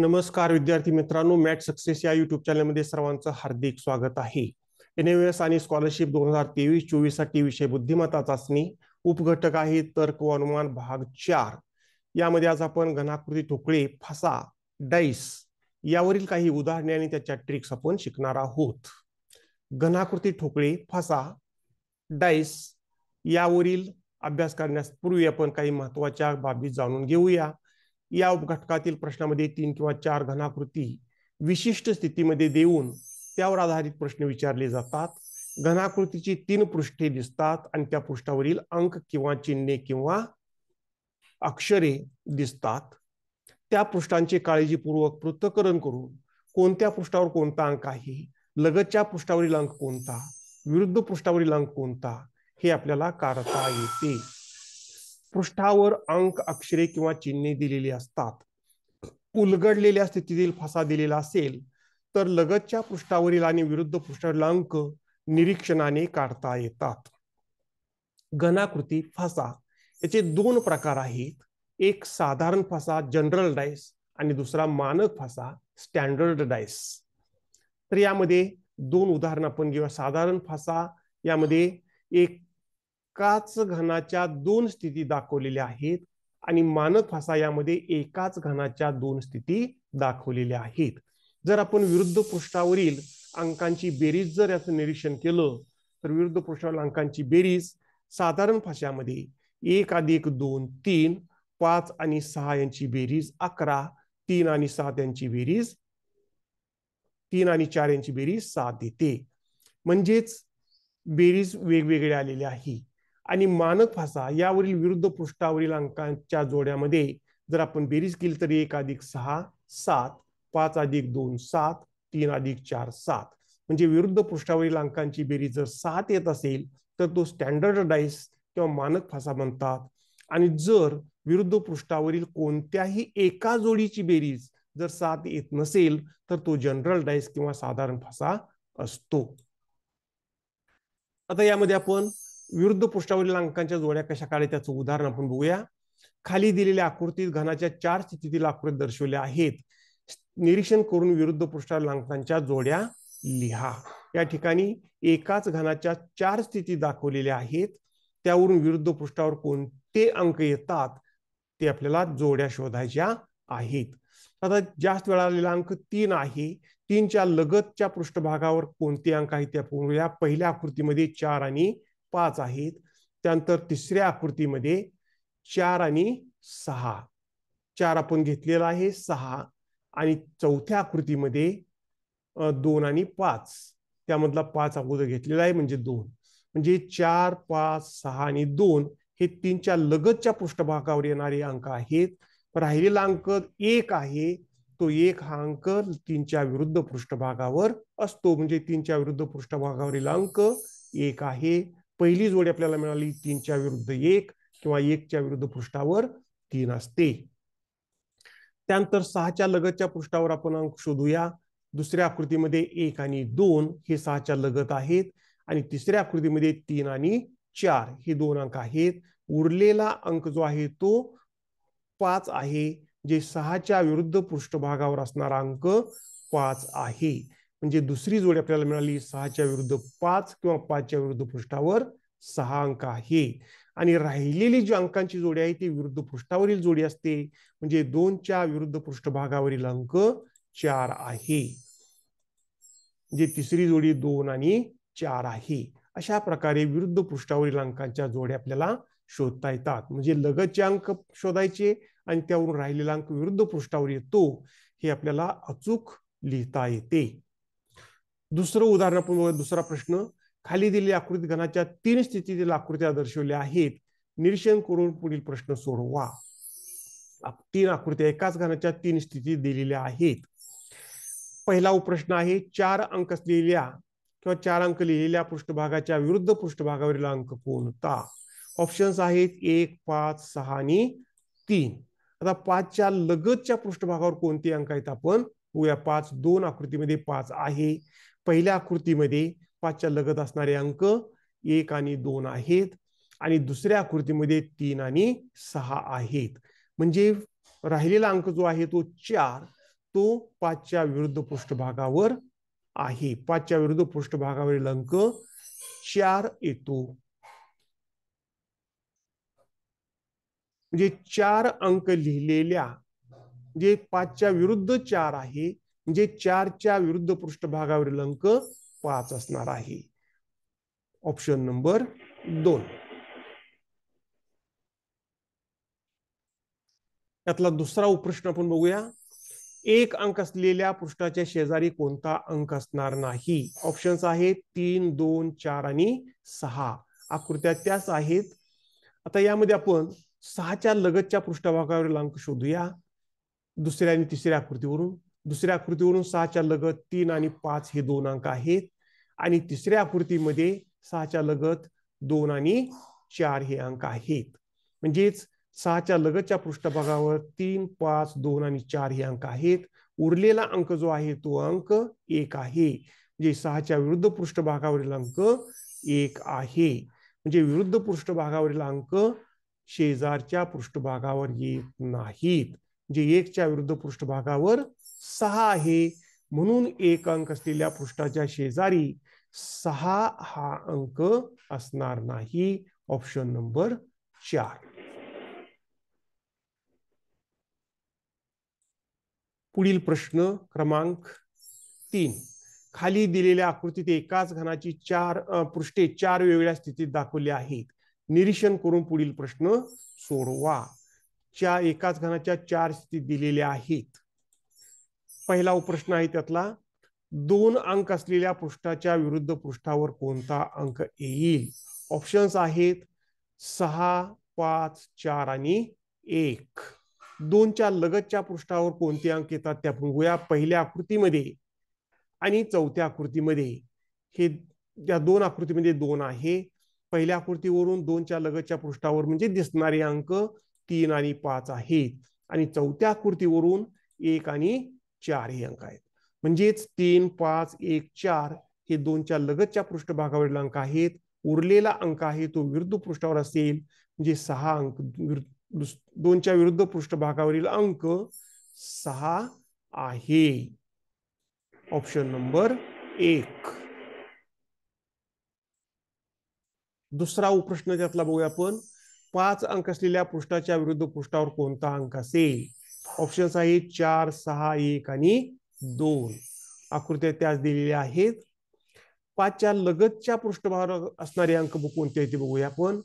नमस्कार विद्यार्थी मित्रांनो मॅट सक्सेस या युट्यूब चॅनलमध्ये सर्वांचं हार्दिक स्वागत आहे एन एस आणि स्कॉलरशिप दोन हजार तेवीस चोवीस साठी विषय बुद्धिमत्ता चाचणी उपघटक आहे तर्क अनुमान भाग चार यामध्ये आज आपण घनाकृती ठोकळे फसा डाईस यावरील काही उदाहरणे आणि त्याच्या ट्रिक्स आपण शिकणार आहोत घनाकृती ठोकळे फसा डाईस यावरील अभ्यास करण्यापूर्वी आपण काही महत्वाच्या बाबी जाणून घेऊया या उपघटकातील प्रश्नामध्ये तीन किंवा चार घनाकृती विशिष्ट स्थितीमध्ये देऊन त्यावर आधारित प्रश्न विचारले जातात घनाकृतीची तीन पृष्ठे दिसतात आणि त्या पृष्ठावरील अंक किंवा चिन्हे किंवा अक्षरे दिसतात त्या पृष्ठांचे काळजीपूर्वक पृथ्थकरण करून कोणत्या पृष्ठावर कोणता अंक आहे लगतच्या पृष्ठावरील अंक कोणता विरुद्ध पृष्ठावरील अंक कोणता हे आपल्याला काढता येते पृष्ठावर अंक अक्षरे किंवा चिन्हे दिलेली असतात उलगडलेल्या स्थितीतील फसा दिलेला असेल तर लगतच्या पृष्ठावरील आणि विरुद्ध पृष्ठावरील अंक निरीक्षणाने काढता येतात घनाकृती फासा याचे दोन प्रकार आहेत एक साधारण फासा जनरल डाईस आणि दुसरा मानक फासा स्टँडर्ड डाईस तर यामध्ये दोन उदाहरण आपण घेऊया साधारण फासा यामध्ये एक एकाच घनाच्या दोन स्थिती दाखवलेल्या आहेत आणि मानक फासा यामध्ये एकाच घनाच्या दोन स्थिती दाखवलेल्या आहेत जर आपण विरुद्ध पृष्ठावरील अंकांची बेरीज जर याचं निरीक्षण केलं तर विरुद्ध पृष्ठावरील अंकांची बेरीज साधारण फाश्यामध्ये एक अधिक दोन तीन पाच आणि सहा यांची बेरीज अकरा तीन आणि सात यांची बेरीज तीन आणि चार यांची बेरीज सात येते म्हणजेच बेरीज वेगवेगळ्या आलेल्या आहे आणि मानक फासा यावरील विरुद्ध पृष्ठावरील अंकांच्या जोड्यामध्ये जर आपण बेरीज केली तर एक अधिक सहा सात पाच अधिक दोन सात तीन अधिक चार सात म्हणजे विरुद्ध पृष्ठावरील अंकांची बेरीज जर सात येत असेल तर तो स्टँडर्ड डाईस किंवा मानक फासा म्हणतात आणि जर विरुद्ध पृष्ठावरील कोणत्याही एका जोडीची बेरीज जर सात येत नसेल तर तो जनरल डाईस किंवा साधारण फासा असतो आता यामध्ये आपण विरुद्ध पृष्ठावरील अंकांच्या जोड्या कशा काढल्या त्याचं उदाहरण आपण बघूया खाली दिलेल्या आकृतीत घनाच्या चार स्थितीतील आकृती दर्शवल्या आहेत निरीक्षण करून विरुद्ध पृष्ठावरील अंकांच्या जोड्या लिहा या ठिकाणी एकाच घनाच्या चार स्थिती दाखवलेल्या आहेत त्यावरून विरुद्ध पृष्ठावर कोणते अंक येतात ते आपल्याला जोड्या शोधायच्या आहेत आता जास्त वेळा आलेला अंक तीन आहे तीनच्या लगतच्या पृष्ठभागावर कोणते अंक आहेत त्या पहिल्या आकृतीमध्ये चार आणि पाच आहेत त्यानंतर तिसऱ्या आकृतीमध्ये चार आणि सहा चार आपण घेतलेला आहे सहा आणि चौथ्या आकृतीमध्ये दोन आणि पाच त्यामधला पाच अगोदर घेतलेला आहे म्हणजे दोन म्हणजे चार पाच सहा आणि दोन हे तीनच्या लगतच्या पृष्ठभागावर येणारे अंक आहेत राहिलेला अंक एक आहे तो एक हा अंक तीनच्या विरुद्ध पृष्ठभागावर असतो म्हणजे तीनच्या विरुद्ध पृष्ठभागावरील अंक एक आहे पहिली जोडी आपल्याला मिळाली तीनच्या विरुद्ध एक किंवा एकच्या विरुद्ध पृष्ठावर तीन असते त्यानंतर सहाच्या लगतच्या पृष्ठावर आपण अंक शोधूया दुसऱ्या आकृतीमध्ये एक आणि दोन हे सहाच्या लगत आहेत आणि तिसऱ्या आकृतीमध्ये तीन आणि चार हे दोन अंक आहेत उरलेला अंक जो आहे तो पाच आहे जे सहाच्या विरुद्ध पृष्ठभागावर असणारा अंक पाच आहे म्हणजे दुसरी जोडी आपल्याला मिळाली सहाच्या विरुद्ध पाच किंवा पाचच्या विरुद्ध पृष्ठावर सहा अंक आहे आणि राहिलेली जी अंकांची जोडी आहे ती विरुद्ध पृष्ठावरील जोडी असते म्हणजे दोनच्या विरुद्ध पृष्ठभागावरील अंक चार आहे म्हणजे तिसरी जोडी दोन आणि चार आहे अशा प्रकारे विरुद्ध पृष्ठावरील अंकांच्या जोड्या आपल्याला शोधता येतात म्हणजे लगतचे अंक शोधायचे आणि त्यावरून राहिलेला अंक विरुद्ध पृष्ठावर येतो हे आपल्याला अचूक लिहिता येते दुसरं उदाहरण आपण दुसरा प्रश्न खाली दिलेल्या आकृती घनाच्या तीन स्थितीतील आकृत्या दर्शवल्या आहेत निरीक्षण करून पुढील प्रश्न सोडवा तीन आकृत्या एकाच घनाच्या तीन स्थिती दिलेल्या आहेत पहिला उपप्रश्न आहे चार अंक असलेल्या किंवा चार अंक लिहिलेल्या पृष्ठभागाच्या विरुद्ध पृष्ठभागावरील अंक कोणता ऑप्शन्स आहेत एक पाच सहा आणि तीन आता पाचच्या लगतच्या पृष्ठभागावर कोणते अंक आहेत आपण बघूया पाच दोन आकृतीमध्ये पाच आहे पहिल्या आकृतीमध्ये पाचच्या लगत असणारे अंक एक आणि दोन आहेत आणि दुसऱ्या आकृतीमध्ये तीन आणि सहा आहेत म्हणजे राहिलेला अंक जो आहे तो चार तो पाचच्या विरुद्ध पृष्ठभागावर आहे पाचच्या विरुद्ध पृष्ठभागावरील अंक चार येतो म्हणजे चार अंक लिहिलेल्या जे पाचच्या विरुद्ध चार आहे म्हणजे चारच्या विरुद्ध पृष्ठभागावरील अंक पाच असणार आहे ऑप्शन नंबर दोन त्यातला दुसरा उपप्रश्न आपण बघूया एक अंक असलेल्या पृष्ठाच्या शेजारी कोणता अंक असणार नाही ऑप्शन्स आहेत तीन दोन चार आणि सहा आकृत्या त्याच आहेत आता यामध्ये आपण सहाच्या लगतच्या पृष्ठभागावरील अंक शोधूया दुसऱ्या आणि तिसऱ्या आकृतीवरून दुसऱ्या आकृतीवरून सहाच्या लगत तीन आणि पाच हे दोन अंक आहेत आणि तिसऱ्या आकृतीमध्ये सहाच्या लगत दोन आणि चार हे अंक आहेत म्हणजेच सहाच्या लगतच्या पृष्ठभागावर तीन पाच दोन आणि चार हे अंक आहेत उरलेला अंक जो आहे तो अंक एक आहे म्हणजे सहाच्या विरुद्ध पृष्ठभागावरील अंक एक आहे म्हणजे विरुद्ध पृष्ठभागावरील अंक शेजारच्या पृष्ठभागावर येत नाहीत म्हणजे एकच्या विरुद्ध पृष्ठभागावर सहा आहे म्हणून एक अंक असलेल्या पृष्ठाच्या शेजारी सहा हा अंक असणार नाही ऑप्शन नंबर चार पुढील प्रश्न क्रमांक तीन खाली दिलेल्या आकृतीत एकाच घनाची चार पृष्ठे चार वेगवेगळ्या स्थितीत दाखवली आहेत निरीक्षण करून पुढील प्रश्न सोडवा च्या एकाच घनाच्या चार स्थिती दिलेल्या आहेत पहिला प्रश्न आहे त्यातला दोन अंक असलेल्या पृष्ठाच्या विरुद्ध पृष्ठावर कोणता अंक येईल ऑप्शन्स आहेत सहा पाच चार आणि एक दोनच्या लगतच्या पृष्ठावर कोणते अंक येतात त्या बघूया पहिल्या आकृतीमध्ये आणि चौथ्या आकृतीमध्ये हे त्या दोन आकृतीमध्ये दोन आहे पहिल्या आकृतीवरून दोनच्या लगतच्या पृष्ठावर म्हणजे दिसणारे अंक तीन आणि पाच आहेत आणि चौथ्या आकृतीवरून एक आणि चार अंक आहेत म्हणजेच तीन पाच एक चार हे दोनच्या लगतच्या पृष्ठभागावरील अंक आहेत उरलेला अंक आहे तो विरुद्ध पृष्ठावर असेल म्हणजे सहा अंक दोनच्या विरुद्ध पृष्ठभागावरील अंक सहा आहे ऑप्शन नंबर एक दुसरा उपप्रश्न त्यातला बघूया आपण पाच अंक असलेल्या पृष्ठाच्या विरुद्ध पृष्ठावर कोणता अंक असेल ऑप्शन्स आहेत चार सहा एक आणि दोन आकृत्या त्याच दिलेल्या आहेत पाचच्या लगतच्या पृष्ठभागावर असणारे अंक कोणते आहेत ते बघूया आपण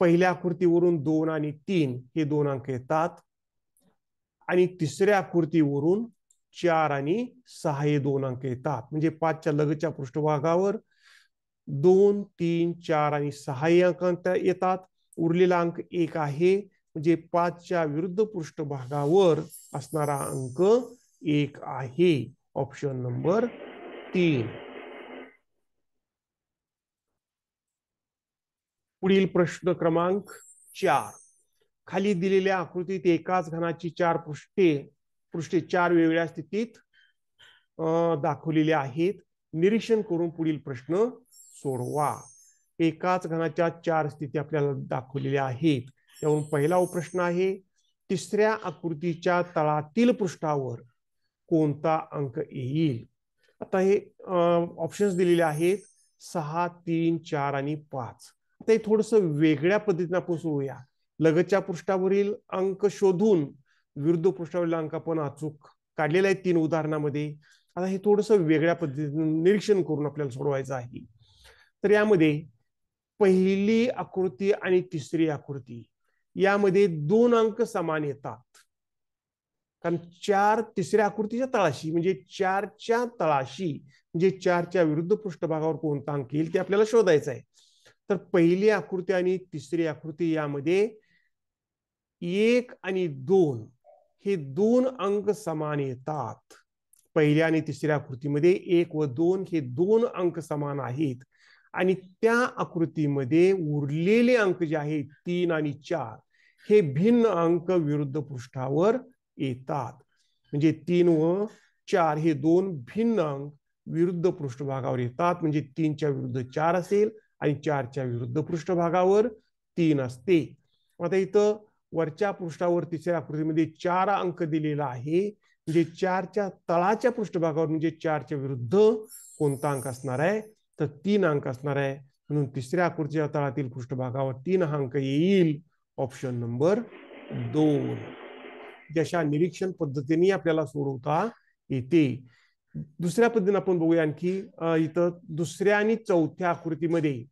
पहिल्या आकृतीवरून दोन आणि तीन हे दोन अंक येतात आणि तिसऱ्या आकृतीवरून चार आणि सहा हे दोन अंक येतात म्हणजे पाचच्या लगतच्या पृष्ठभागावर दोन तीन चार आणि सहा अंक येतात उरलेला अंक एक आहे म्हणजे पाचच्या विरुद्ध पृष्ठभागावर असणारा अंक एक आहे ऑप्शन नंबर तीन पुढील प्रश्न क्रमांक चार खाली दिलेल्या आकृतीत एकाच घनाची चार पृष्ठे पृष्ठे चार वेगवेगळ्या स्थितीत दाखवलेले आहेत निरीक्षण करून पुढील प्रश्न सोडवा एकाच घनाच्या चार स्थिती आपल्याला दाखवलेल्या आहेत त्याहून पहिला प्रश्न आहे तिसऱ्या आकृतीच्या तळातील पृष्ठावर कोणता अंक येईल आता हे ऑप्शन्स दिलेले आहेत सहा तीन चार आणि पाच आता हे थोडस वेगळ्या पद्धतीने आपण सोडूया लगतच्या पृष्ठावरील अंक शोधून विरुद्ध पृष्ठावरील अंक आपण अचूक काढलेला आहेत तीन उदाहरणामध्ये आता हे थोडंसं वेगळ्या पद्धतीने निरीक्षण करून आपल्याला सोडवायचं आहे तर यामध्ये पहिली आकृती आणि तिसरी आकृती यामध्ये दोन अंक समान येतात कारण चार तिसऱ्या आकृतीच्या तळाशी म्हणजे चारच्या तळाशी म्हणजे चारच्या विरुद्ध पृष्ठभागावर कोणता अंक येईल ते आपल्याला शोधायचं आहे तर पहिली आकृती आणि तिसरी आकृती यामध्ये एक आणि दोन हे दोन अंक समान येतात पहिल्या आणि तिसऱ्या आकृतीमध्ये एक व दोन हे दोन अंक समान आहेत आणि त्या आकृतीमध्ये उरलेले अंक जे आहेत तीन आणि चार हे भिन्न अंक विरुद्ध पृष्ठावर येतात म्हणजे तीन व चार हे दोन भिन्न अंक विरुद्ध पृष्ठभागावर येतात म्हणजे तीनच्या विरुद्ध चार असेल आणि चारच्या विरुद्ध पृष्ठभागावर तीन असते आता इथं वरच्या पृष्ठावर तिसऱ्या आकृतीमध्ये चार अंक दिलेला आहे म्हणजे चारच्या तळाच्या पृष्ठभागावर म्हणजे चारच्या विरुद्ध कोणता अंक असणार आहे तर तीन अंक असणार आहे म्हणून तिसऱ्या आकृतीच्या तळातील पृष्ठभागावर तीन अंक येईल ऑप्शन नंबर दोन जशा निरीक्षण पद्धतीने आपल्याला सोडवता येते दुसऱ्या पद्धतीने आपण बघूया आणखी इथं दुसऱ्या आणि चौथ्या आकृतीमध्ये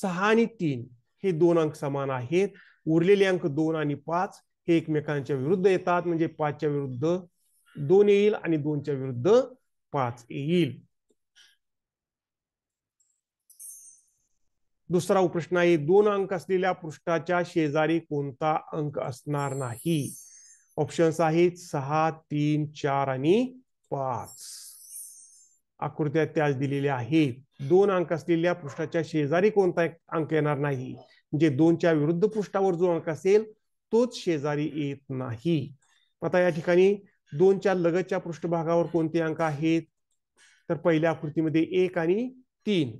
सहा आणि तीन हे दोन अंक समान आहेत उरलेले अंक दोन आणि पाच हे एकमेकांच्या विरुद्ध येतात म्हणजे पाचच्या विरुद्ध दोन येईल आणि दोनच्या विरुद्ध पाच येईल दुसरा प्रश्न आहे दोन अंक असलेल्या पृष्ठाच्या शेजारी कोणता अंक असणार नाही ऑप्शन्स आहेत सहा तीन चार आणि पाच आकृत्या त्याच दिलेल्या आहेत दोन अंक असलेल्या पृष्ठाच्या शेजारी कोणता अंक येणार नाही म्हणजे दोनच्या विरुद्ध पृष्ठावर जो अंक असेल तोच शेजारी येत नाही आता या ठिकाणी दोनच्या लगतच्या पृष्ठभागावर कोणते अंक आहेत तर पहिल्या आकृतीमध्ये एक आणि तीन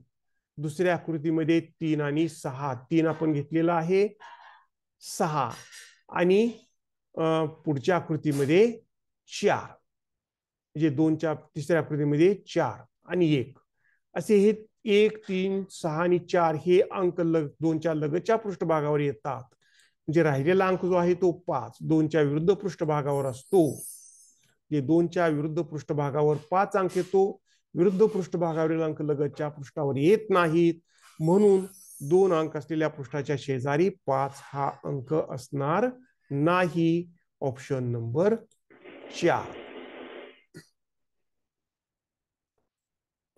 दुसऱ्या आकृतीमध्ये तीन आणि सहा तीन आपण घेतलेला आहे सहा आणि पुढच्या आकृतीमध्ये चार म्हणजे दोनच्या तिसऱ्या आकृतीमध्ये चार आणि एक असे हे एक तीन सहा आणि चार हे अंक लग दोनच्या लगतच्या पृष्ठभागावर येतात म्हणजे राहिलेला अंक जो आहे तो पाच दोनच्या विरुद्ध पृष्ठभागावर असतो जे दोनच्या विरुद्ध पृष्ठभागावर पाच अंक येतो विरुद्ध पृष्ठभागावरील अंक लगतच्या पृष्ठावर येत नाहीत म्हणून दोन अंक असलेल्या पृष्ठाच्या शेजारी पाच हा अंक असणार नाही ऑप्शन नंबर चार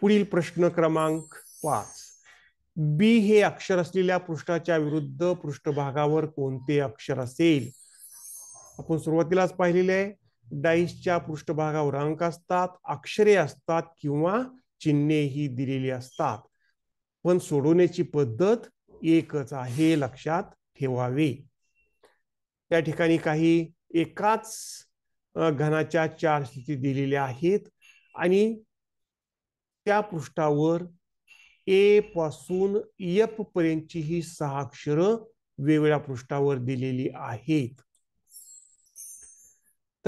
पुढील प्रश्न क्रमांक पाच बी हे अक्षर असलेल्या पृष्ठाच्या विरुद्ध पृष्ठभागावर कोणते अक्षर असेल आपण सुरुवातीलाच पाहिलेले आहे डाईसच्या पृष्ठभागावर अंक असतात अक्षरे असतात किंवा चिन्हे ही दिलेली असतात पण सोडवण्याची पद्धत एकच आहे लक्षात ठेवावे त्या ठिकाणी काही एकाच घनाच्या चार स्थिती दिलेल्या आहेत आणि त्या पृष्ठावर ए पासून एफ पर्यंतची ही सहा अक्षरं वेगवेगळ्या पृष्ठावर दिलेली आहेत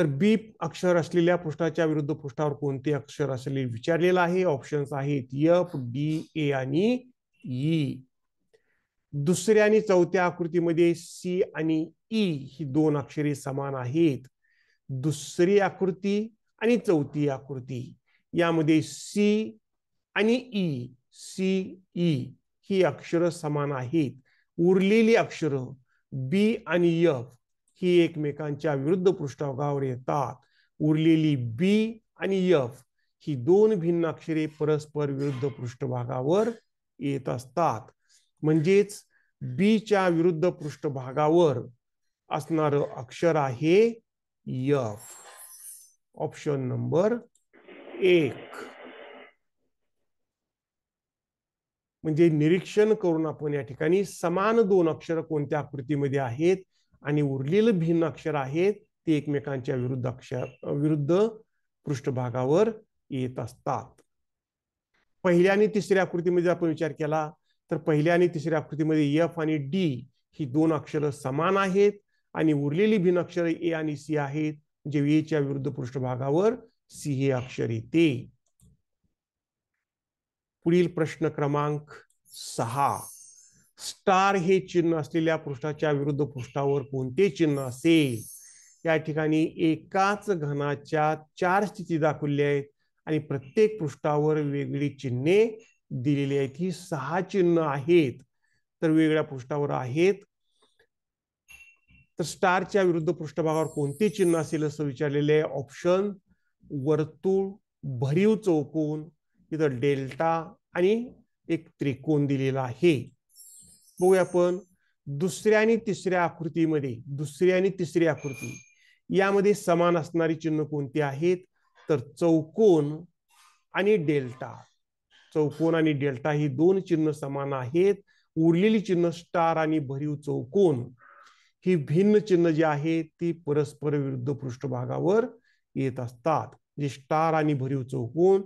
तर बी अक्षर असलेल्या पृष्ठाच्या विरुद्ध पृष्ठावर कोणते अक्षर असले विचारलेलं आहे ऑप्शन्स आहेत यफ डी ए आणि ई e. दुसऱ्या आणि चौथ्या आकृतीमध्ये सी आणि ई e ही दोन अक्षरे समान आहेत दुसरी आकृती आणि चौथी आकृती यामध्ये सी आणि ई सी ई ही अक्षरं समान आहेत उरलेली अक्षरं बी आणि यफ ही एकमेकांच्या विरुद्ध पृष्ठभागावर येतात उरलेली बी आणि यफ ही दोन भिन्न अक्षरे परस्पर विरुद्ध पृष्ठभागावर येत असतात म्हणजेच बीच्या विरुद्ध पृष्ठभागावर असणार अक्षर आहे यफ ऑप्शन नंबर एक म्हणजे निरीक्षण करून आपण या ठिकाणी समान दोन अक्षर कोणत्या आकृतीमध्ये आहेत आणि उरलेलं भिन्न अक्षर आहेत ते एकमेकांच्या विरुद्ध अक्षर विरुद्ध पृष्ठभागावर येत असतात पहिल्या आणि तिसऱ्या आकृतीमध्ये आपण विचार केला तर पहिल्या आणि तिसऱ्या आकृतीमध्ये एफ आणि डी ही दोन अक्षरं समान आहेत आणि उरलेली भिन्न अक्षर ए आणि सी आहेत जे एच्या विरुद्ध पृष्ठभागावर सी हे अक्षर येते पुढील प्रश्न क्रमांक सहा स्टार हे चिन्ह असलेल्या पृष्ठाच्या विरुद्ध पृष्ठावर कोणते चिन्ह असेल या ठिकाणी एकाच घनाच्या चार स्थिती दाखवल्या आहेत आणि प्रत्येक पृष्ठावर वेगळी चिन्हे दिलेली आहेत ही सहा चिन्ह आहेत तर वेगळ्या पृष्ठावर आहेत तर स्टारच्या विरुद्ध पृष्ठभागावर कोणते चिन्ह असेल असं विचारलेले आहे ऑप्शन वर्तुळ भरीव चौकोन इथं डेल्टा आणि एक त्रिकोण दिलेला आहे बघूया आपण दुसऱ्या आणि तिसऱ्या आकृतीमध्ये दुसरी आणि तिसरी आकृती यामध्ये समान असणारी चिन्ह कोणती आहेत तर चौकोन आणि डेल्टा चौकोन आणि डेल्टा ही दोन चिन्ह समान आहेत उरलेली चिन्ह स्टार आणि भरीव चौकोन ही भिन्न चिन्ह जी आहेत ती परस्पर विरुद्ध पृष्ठभागावर येत असतात जे स्टार आणि भरीव चौकोन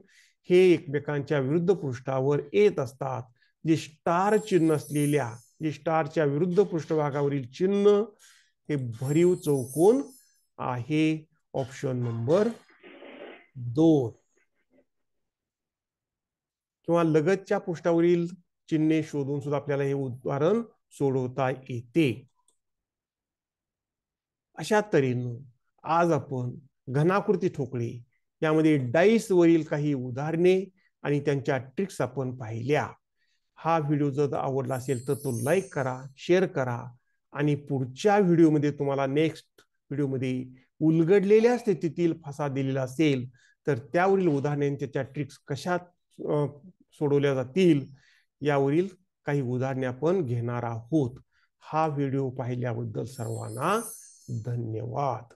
हे एकमेकांच्या विरुद्ध पृष्ठावर येत असतात जे स्टार चिन्ह असलेल्या जे स्टारच्या विरुद्ध पृष्ठभागावरील चिन्ह हे भरीव चौकोन आहे ऑप्शन नंबर दोन किंवा लगतच्या पृष्ठावरील चिन्हे शोधून सुद्धा आपल्याला हे उदाहरण सोडवता येते अशा तऱ्हेनं आज आपण घनाकृती ठोकळे यामध्ये डाईस वरील काही उदाहरणे आणि त्यांच्या ट्रिक्स आपण पाहिल्या हा व्हिडिओ जर आवडला असेल तर तो लाईक करा शेअर करा आणि पुढच्या व्हिडिओमध्ये तुम्हाला नेक्स्ट व्हिडिओमध्ये उलगडलेल्या स्थितीतील फसा दिलेला असेल तर त्यावरील उदाहरणे त्याच्या ट्रिक्स कशा सोडवल्या जातील यावरील काही उदाहरणे आपण घेणार आहोत हा व्हिडिओ पाहिल्याबद्दल सर्वांना धन्यवाद